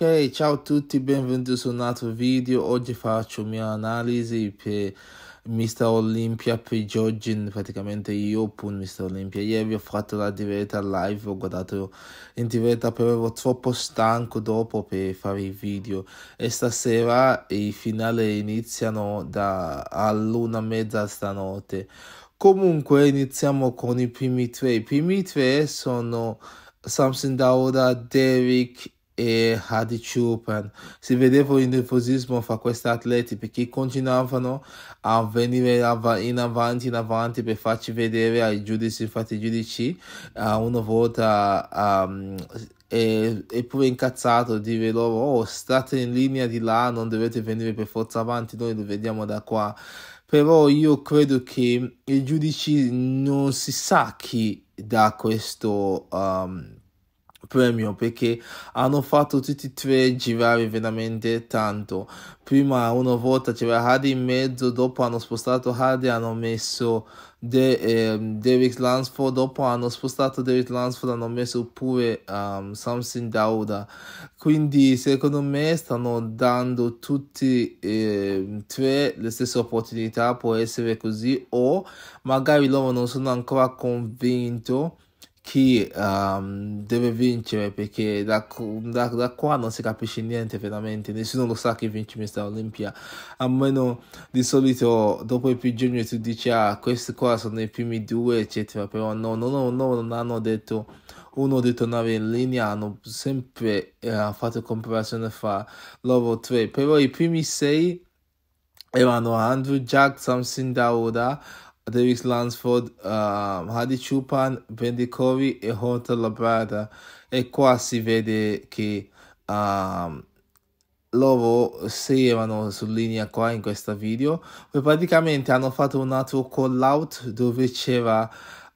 Ok, ciao a tutti, benvenuti su un altro video. Oggi faccio mia analisi per Mr. Olympia per Georgin, praticamente io per Mr. Olympia. Ieri ho fatto la diretta live, ho guardato in diretta, però ero troppo stanco dopo per fare i video. E stasera i finali iniziano da all'una e mezza stanotte. Comunque iniziamo con i primi tre. I primi tre sono Samson Dauda, Derek e Hadi Chopin. Si vedeva il nervosismo fra questi atleti perché continuavano a venire in avanti, in avanti per farci vedere ai giudici, infatti i giudici uh, una volta um, e, e, pure incazzato dire loro oh state in linea di là, non dovete venire per forza avanti, noi lo vediamo da qua. Però io credo che i giudici non si sa chi dà questo... Um, premio perché hanno fatto tutti e tre girare veramente tanto. Prima una volta c'era Hardy in mezzo, dopo hanno spostato Hardy, hanno messo De, eh, Derek Lansford, dopo hanno spostato Derek Lansford, hanno messo pure um, Samson Dauda. Quindi secondo me stanno dando tutti e eh, tre le stesse opportunità, può essere così o magari loro non sono ancora convinto chi um, deve vincere perché da, da, da, qua non si capisce niente veramente, nessuno lo sa chi vince questa Olimpia, a meno di solito dopo i più junior tu dici ah questi qua sono i primi due eccetera, però no, no, no, no non hanno detto uno di tornare in linea, hanno sempre eh, fatto comparazione fra loro tre, però i primi sei erano Andrew Jack, Samson Daoda, Davis Lansford, uh, Hadi Chupan, Bendy Corey e Hunter Labrada. E qua si vede che uh, loro se erano su linea qua in questo video poi praticamente hanno fatto un altro call out dove c'era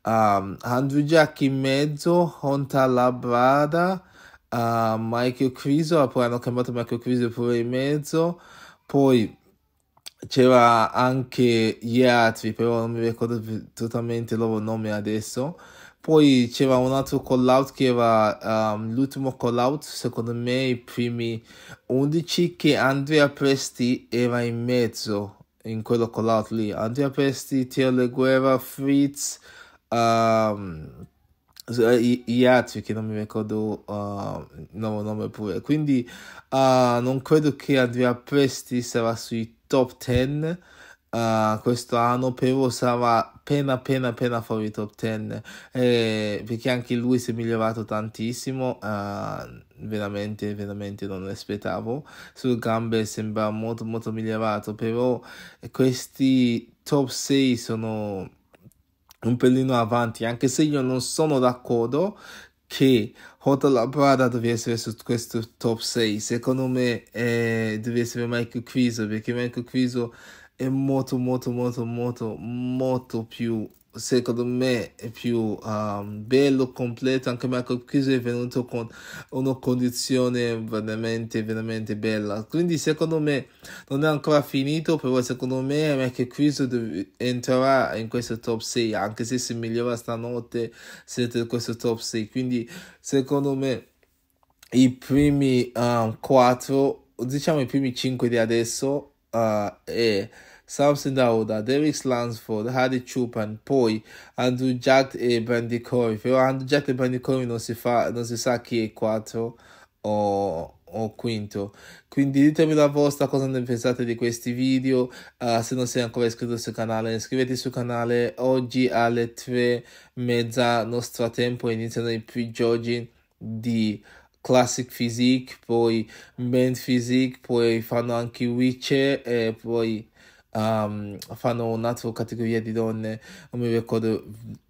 um, Andrew Jack in mezzo Honta Labrada uh, Michael Criso poi hanno chiamato Michael Criso pure in mezzo poi c'era anche gli altri, però non mi ricordo totalmente il loro nome adesso. Poi c'era un altro call out che era um, l'ultimo call out, secondo me i primi 11 che Andrea Presti era in mezzo in quello call out lì. Andrea Presti, Tierle Leguera, Fritz, um, gli eh, altri che non mi ricordo uh, il nome pure. Quindi uh, non credo che Andrea Presti sarà sui top 10 uh, eh, questo anno Pero sarà appena appena appena fuori top 10 eh, perché anche lui si è migliorato tantissimo uh, veramente veramente non lo aspettavo sul gambe sembra molto molto migliorato però questi top 6 sono un pelino avanti anche se io non sono d'accordo che collaborare deve essere su questo top 6 secondo me eh, deve essere Michael Criso perché Michael Criso è molto molto molto molto molto più secondo me è più um, bello, completo, anche Michael Chiuso è venuto con una condizione veramente, veramente bella. Quindi secondo me non è ancora finito, però secondo me Michael Chiuso entrerà in questo top 6, anche se si migliora stanotte, siete in questo top 6. Quindi secondo me i primi um, 4, diciamo i primi 5 di adesso uh, è... Samson Dauda, Derrick Lansford, Hadi Chupan, poi Andrew Jack e Brandy Corey, però Andrew Jack e Brandy Corey non si, fa, non si sa chi è quarto o, o, quinto. Quindi ditemi la vostra cosa ne pensate di questi video, uh, se non sei ancora iscritto sul canale iscrivetevi sul canale, oggi alle tre mezza nostra tempo iniziano i pre-jogging di... Classic Physique, poi Men Physique, poi fanno anche Witcher e poi um, fanno un'altra categoria di donne, non mi ricordo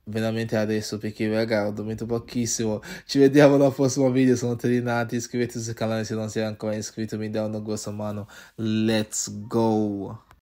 veramente adesso perché raga ho dormito pochissimo, ci vediamo nel prossimo video, sono Terinati iscrivetevi al canale se non siete ancora iscritti, mi dà una grossa mano, let's go!